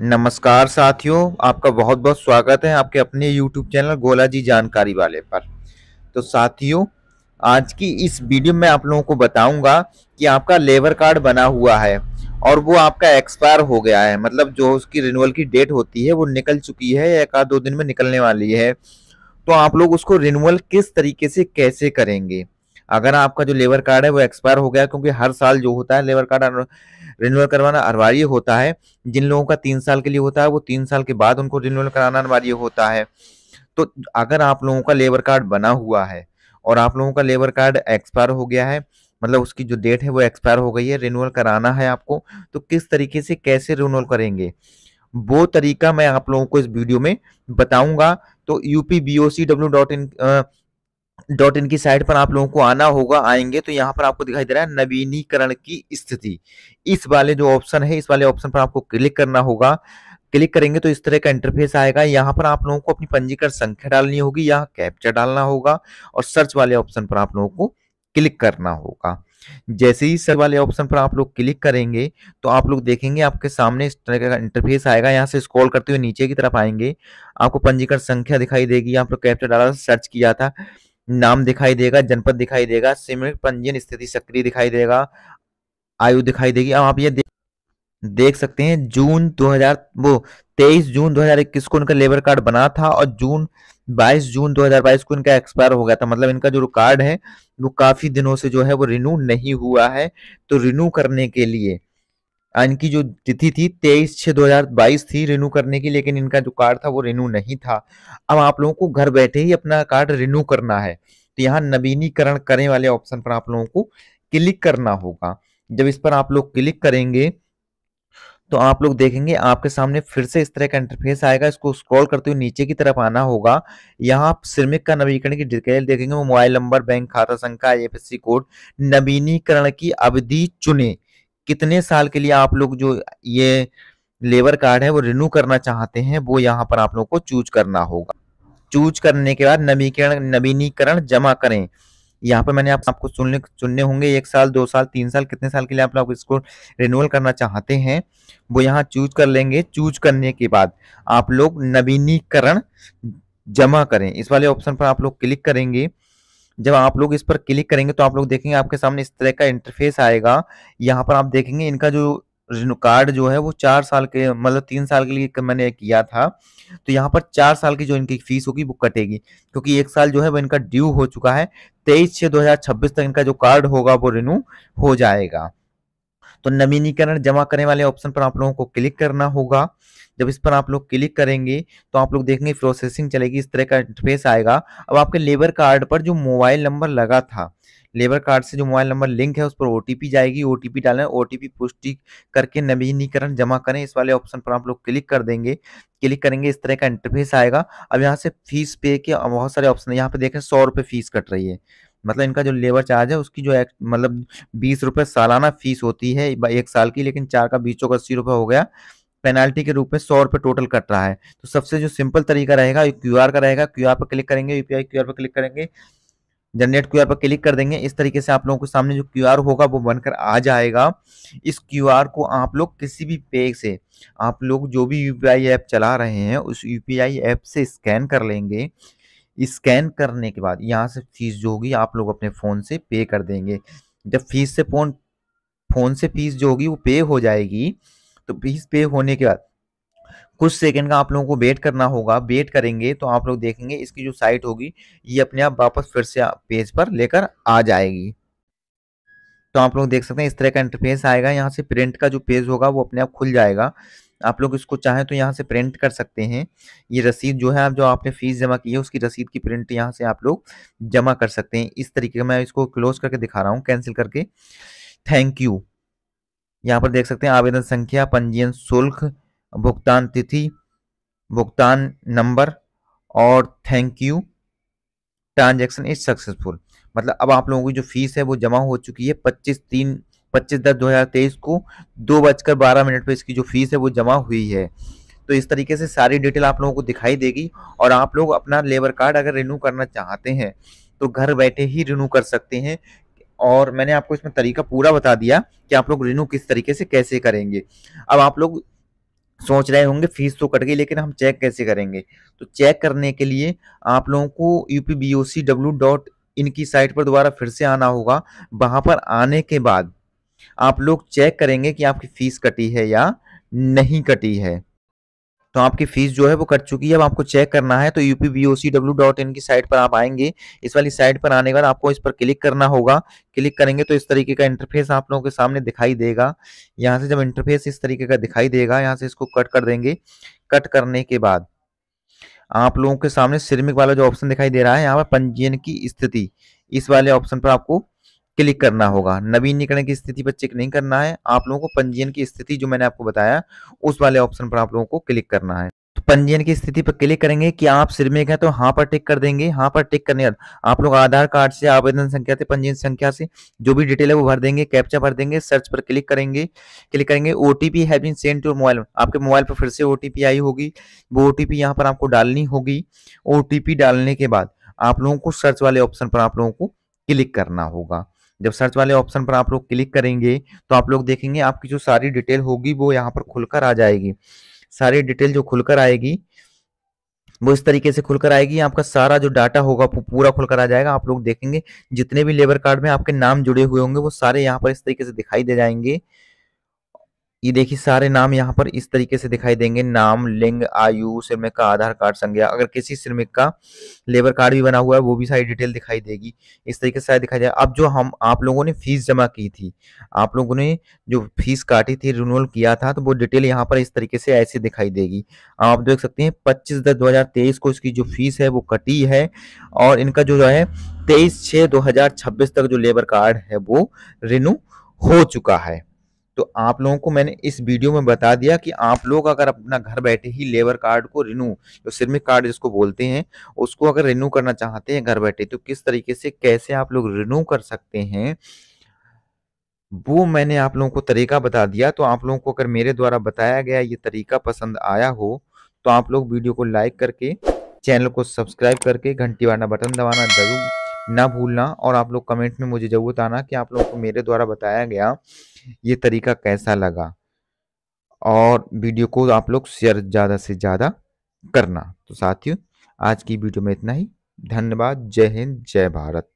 नमस्कार साथियों आपका बहुत बहुत स्वागत है आपके अपने यूट्यूब चैनल गोला जी जानकारी वाले पर तो साथियों आज की इस वीडियो में आप लोगों को बताऊंगा कि आपका लेबर कार्ड बना हुआ है और वो आपका एक्सपायर हो गया है मतलब जो उसकी रिन्यूअल की डेट होती है वो निकल चुकी है एक आध दो दिन में निकलने वाली है तो आप लोग उसको रिन्यूअल किस तरीके से कैसे करेंगे अगर आपका जो लेबर कार्ड है वो एक्सपायर हो गया क्योंकि हर साल जो होता है लेबर कार्ड रिन्यूअल करवाना अनिवार्य होता है जिन लोगों का तीन साल के लिए होता है वो तीन साल के बाद उनको रिन्यूअल कराना अनिवार्य होता है तो अगर आप लोगों का लेबर कार्ड बना हुआ है और आप लोगों का लेबर कार्ड एक्सपायर हो गया है मतलब उसकी जो डेट है वो एक्सपायर हो गई है रिन्यूअल कराना है आपको तो किस तरीके से कैसे रिन्यूअल करेंगे वो तरीका मैं आप लोगों को इस वीडियो में बताऊंगा तो U P B O C W dot in dot in की साइट पर आप लोगों को आना होगा आएंगे तो यहाँ पर आपको दिखाई दे रहा है नवीनीकरण की स्थिति इस वाले जो ऑप्शन है इस वाले ऑप्शन पर आपको क्लिक करना होगा क्लिक करेंगे तो इस तरह का इंटरफेस आएगा यहाँ पर आप लोगों को अपनी पंजीकरण संख्या डालनी होगी यहाँ कैप्चर डालना होगा और सर्च वाले ऑप्शन पर आप लोगों को क्लिक करना होगा जैसे ही सर्च वाले ऑप्शन पर आप लोग क्लिक करेंगे तो आप लोग देखेंगे आपके सामने इस तरह का इंटरफेस आएगा यहाँ से स्क्रॉल करते हुए नीचे की तरफ आएंगे आपको पंजीकरण संख्या दिखाई देगी यहाँ पर कैप्चर डाला सर्च किया था नाम दिखाई देगा जनपद दिखाई देगा सिमरित पंजीयन स्थिति सक्रिय दिखाई देगा आयु दिखाई देगी अब आप ये दे, देख सकते हैं जून 2000 वो 23 जून 2021 को इनका लेबर कार्ड बना था और जून 22 जून 2022 को इनका एक्सपायर हो गया था मतलब इनका जो कार्ड है वो काफी दिनों से जो है वो रिन्यू नहीं हुआ है तो रिन्यू करने के लिए इनकी जो तिथि थी तेईस छः बाईस थी रिन्यू करने की लेकिन इनका जो कार्ड था वो रिन्यू नहीं था अब आप लोगों को घर बैठे ही अपना कार्ड रिन्यू करना है तो यहाँ नवीनीकरण करने वाले ऑप्शन पर आप लोगों को क्लिक करना होगा जब इस पर आप लोग क्लिक करेंगे तो आप लोग देखेंगे आपके सामने फिर से इस तरह का इंटरफेस आएगा इसको स्क्रॉल करते हुए नीचे की तरफ आना होगा यहाँ आप सिरमिक का नवीकरण की डिटेल देखेंगे मोबाइल नंबर बैंक खाता संख्या सी कोड नवीनीकरण की अवधि चुने कितने साल के लिए आप लोग जो ये लेबर कार्ड है वो रिन्यू करना चाहते हैं वो यहाँ पर आप लोग को चूज करना होगा चूज करने के बाद नवीकरण नवीनीकरण जमा करें यहाँ पर मैंने आप आपको सुनने चुनने होंगे एक साल दो साल तीन साल कितने साल के लिए आप लोग इसको रिन्यूअल करना चाहते हैं वो यहाँ चूज कर लेंगे चूज करने के बाद आप लोग नवीनीकरण जमा करें इस वाले ऑप्शन पर आप लोग क्लिक करेंगे जब आप लोग इस पर क्लिक करेंगे तो आप लोग देखेंगे आपके सामने इस तरह का इंटरफेस आएगा यहाँ पर आप देखेंगे इनका जो कार्ड जो है वो चार साल के मतलब तीन साल के लिए मैंने किया था तो यहाँ पर चार साल की जो इनकी फीस होगी वो कटेगी क्योंकि एक साल जो है वो इनका ड्यू हो चुका है तेईस छः दो तक इनका जो कार्ड होगा वो रिन्यू हो जाएगा तो नवीनीकरण जमा करने वाले ऑप्शन पर आप लोगों को क्लिक करना होगा जब इस पर आप लोग क्लिक करेंगे तो आप लोग देखेंगे प्रोसेसिंग चलेगी इस तरह का इंटरफेस आएगा अब आपके लेबर कार्ड पर जो मोबाइल नंबर लगा था लेबर कार्ड से जो मोबाइल नंबर लिंक है उस पर ओ जाएगी ओ टी डालें ओ पुष्टि करके नवीनीकरण जमा करें इस वाले ऑप्शन पर आप लोग क्लिक कर देंगे क्लिक करेंगे इस तरह का इंटरफेस आएगा अब यहाँ से फीस पे के बहुत सारे ऑप्शन है यहाँ पे देखें सौ रुपये फीस कट रही है मतलब इनका जो लेबर चार्ज है उसकी जो मतलब बीस रुपये सालाना फीस होती है एक साल की लेकिन चार का बीस चौक अस्सी रुपये हो गया पेनाल्टी के रूप में सौ रुपये टोटल कट रहा है तो सबसे जो सिंपल तरीका रहेगा क्यू आर का रहेगा क्यू आर पर क्लिक करेंगे U P I Q R पर क्लिक करेंगे जनरेट क्यू आर पर क्लिक कर देंगे इस तरीके से आप लोगों के सामने जो क्यू आर होगा वो बनकर आ जाएगा इस क्यू आर को आप लोग किसी भी पे से आप लोग जो भी यू पी आई ऐप चला रहे हैं उस यू पी आई ऐप से स्कैन कर लेंगे स्कैन करने के बाद यहाँ से फीस जो होगी आप लोग अपने फ़ोन से पे कर देंगे जब फीस से फोन फ़ोन से फीस जो होगी वो पे हो जाएगी तो फीस पे होने के बाद कुछ सेकंड का आप लोगों को वेट करना होगा वेट करेंगे तो आप लोग देखेंगे इसकी जो साइट होगी ये अपने आप वापस फिर से पेज पर लेकर आ जाएगी तो आप लोग देख सकते हैं इस तरह का इंटरफेस आएगा यहाँ से प्रिंट का जो पेज होगा वो अपने आप खुल जाएगा आप लोग इसको चाहें तो यहाँ से प्रिंट कर सकते हैं ये रसीद जो है आप जो आपने फ़ीस जमा की है उसकी रसीद की प्रिंट यहाँ से आप लोग जमा कर सकते हैं इस तरीके का मैं इसको क्लोज करके दिखा रहा हूँ कैंसिल करके थैंक यू यहाँ पर देख सकते हैं आवेदन संख्या पंजीयन शुल्क भुगतान तिथि भुगतान नंबर और thank you transaction is successful मतलब अब आप लोगों की जो फीस है वो जमा हो चुकी है पच्चीस तीन पच्चीस दस दो हज़ार तेईस को दो बजकर बारह मिनट पर इसकी जो फीस है वो जमा हुई है तो इस तरीके से सारी डिटेल आप लोगों को दिखाई देगी और आप लोग अपना लेबर कार्ड अगर रिन्यू करना चाहते हैं तो घर बैठे ही रिन्यू कर सकते हैं और मैंने आपको इसमें तरीका पूरा बता दिया कि आप लोग रिन्यू किस तरीके से कैसे करेंगे अब आप लोग सोच रहे होंगे फीस तो कट गई लेकिन हम चेक कैसे करेंगे तो चेक करने के लिए आप लोगों को U P B O C W dot इनकी साइट पर दोबारा फिर से आना होगा वहाँ पर आने के बाद आप लोग चेक करेंगे कि आपकी फ़ीस कटी है या नहीं कटी है तो आपकी फ़ीस जो है वो कट चुकी है अब आपको चेक करना है तो यूपी सी डॉट इन की साइट पर आप आएंगे इस वाली साइट पर आने के बाद आपको इस पर क्लिक करना होगा क्लिक करेंगे तो इस तरीके का इंटरफेस आप लोगों के सामने दिखाई देगा यहाँ से जब इंटरफेस इस तरीके का दिखाई देगा यहाँ से इसको कट कर देंगे कट करने के बाद आप लोगों के सामने सिरमिक वाला जो ऑप्शन दिखाई दे रहा है यहाँ पर पंजीयन की स्थिति इस वाले ऑप्शन पर आपको क्लिक करना होगा नवीनीकरण की स्थिति पर चेक नहीं करना है आप लोगों को पंजीयन की स्थिति जो मैंने आपको बताया उस वाले ऑप्शन पर आप लोगों को क्लिक करना है तो पंजीयन की स्थिति पर क्लिक करेंगे कि आप में हैं तो हाँ पर टिक कर देंगे हाँ पर टिक करने बाद आप लोग आधार कार्ड से आवेदन संख्या से पंजीयन संख्या से जो भी डिटेल है वो भर देंगे कैप्चा भर देंगे सर्च पर क्लिक करेंगे क्लिक करेंगे ओ टी पी मोबाइल आपके मोबाइल पर फिर से ओ टी पी आई होगी वो ओ टी पी यहाँ पर आपको डालनी होगी ओ टी पी डालने के बाद आप लोगों को सर्च वाले ऑप्शन पर आप लोगों को क्लिक करना होगा जब सर्च वाले ऑप्शन पर आप लोग क्लिक करेंगे तो आप लोग देखेंगे आपकी जो सारी डिटेल होगी वो यहाँ पर खुलकर आ जाएगी सारी डिटेल जो खुलकर आएगी वो इस तरीके से खुलकर आएगी आपका सारा जो डाटा होगा पूरा खुलकर आ जाएगा आप लोग देखेंगे जितने भी लेबर कार्ड में आपके नाम जुड़े हुए होंगे वो सारे यहाँ पर इस तरीके से दिखाई दे जाएंगे ये देखिए सारे नाम यहाँ पर इस तरीके से दिखाई देंगे नाम लिंग आयु श्रमिक का आधार कार्ड संज्ञा अगर किसी श्रमिक का लेबर कार्ड भी बना हुआ है वो भी सारी डिटेल दिखाई देगी इस तरीके से दिखाई जाए अब जो हम आप लोगों ने फीस जमा की थी आप लोगों ने जो फीस काटी थी रिन्यूअल किया था तो वो डिटेल यहाँ पर इस तरीके से ऐसे दिखाई देगी आप देख सकते हैं पच्चीस दस दो हजार तेईस को इसकी जो फीस है वो कटी है और इनका जो है तेईस छः दो हजार छब्बीस तक जो लेबर कार्ड है वो रिन्यू हो चुका है तो आप लोगों को मैंने इस वीडियो में बता दिया कि आप लोग अगर अपना घर बैठे ही लेबर कार्ड को रिन्यू जो श्रमिक कार्ड जिसको बोलते हैं उसको अगर रिन्यू करना चाहते हैं घर बैठे तो किस तरीके से कैसे आप लोग रिन्यू कर सकते हैं वो मैंने आप लोगों को तरीका बता दिया तो आप लोगों को अगर मेरे द्वारा बताया गया ये तरीका पसंद आया हो तो आप लोग वीडियो को लाइक करके चैनल को सब्सक्राइब करके घंटी वाला बटन दबाना जरूर ना भूलना और आप लोग कमेंट में मुझे जरूर बताना कि आप लोगों को मेरे द्वारा बताया गया ये तरीका कैसा लगा और वीडियो को आप लोग शेयर ज़्यादा से ज़्यादा करना तो साथियों आज की वीडियो में इतना ही धन्यवाद जय हिंद जय भारत